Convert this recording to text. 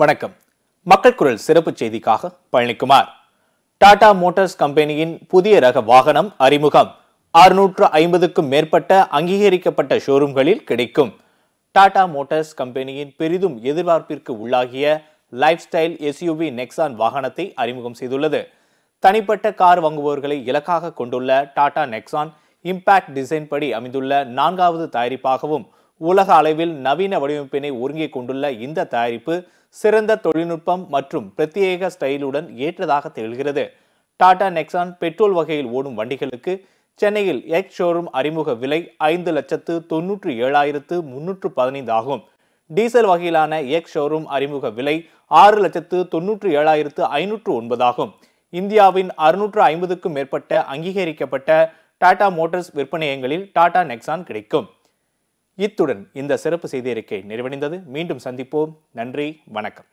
வணக்கம் மக்கள் குரல் சிறப்பு செய்திக்காக பழனிக்குமார் டாடா மோட்டார்ஸ் கம்பெனியின் புதிய ரக வாகனம் அறிமுகம் அறுநூற்று ஐம்பதுக்கும் மேற்பட்ட அங்கீகரிக்கப்பட்ட ஷோரூம்களில் கிடைக்கும் டாடா மோட்டார்ஸ் கம்பெனியின் பெரிதும் எதிர்பார்ப்பிற்கு உள்ளாகிய லைஃப் ஸ்டைல் எஸ்யூவி நெக்ஸான் வாகனத்தை அறிமுகம் செய்துள்ளது தனிப்பட்ட கார் வாங்குபவர்களை இலக்காக கொண்டுள்ள டாடா நெக்ஸான் இம்பாக்ட் டிசைன் படி அமைந்துள்ள நான்காவது தயாரிப்பாகவும் உலக அளவில் நவீன வடிவமைப்பினை ஒருங்கிக் கொண்டுள்ள இந்த தயாரிப்பு சிறந்த தொழில்நுட்பம் மற்றும் பிரத்யேக ஸ்டைலுடன் ஏற்றதாக திகழ்கிறது டாடா நெக்ஸான் பெட்ரோல் வகையில் ஓடும் வண்டிகளுக்கு சென்னையில் எக்ஸ் ஷோரூம் அறிமுக விலை ஐந்து லட்சத்து தொன்னூற்று ஏழாயிரத்து முன்னூற்று பதினைந்து ஆகும் டீசல் வகையிலான எக்ஸ் ஷோரூம் அறிமுக விலை ஆறு லட்சத்து தொன்னூற்று ஏழாயிரத்து ஐநூற்று ஒன்பதாகும் இந்தியாவின் அறுநூற்று ஐம்பதுக்கும் மேற்பட்ட அங்கீகரிக்கப்பட்ட டாடா மோட்டார்ஸ் விற்பனையங்களில் டாடா நெக்ஸான் கிடைக்கும் இத்துடன் இந்த சிறப்பு செய்தியறிக்கை நிறைவடைந்தது மீண்டும் சந்திப்போம் நன்றி வணக்கம்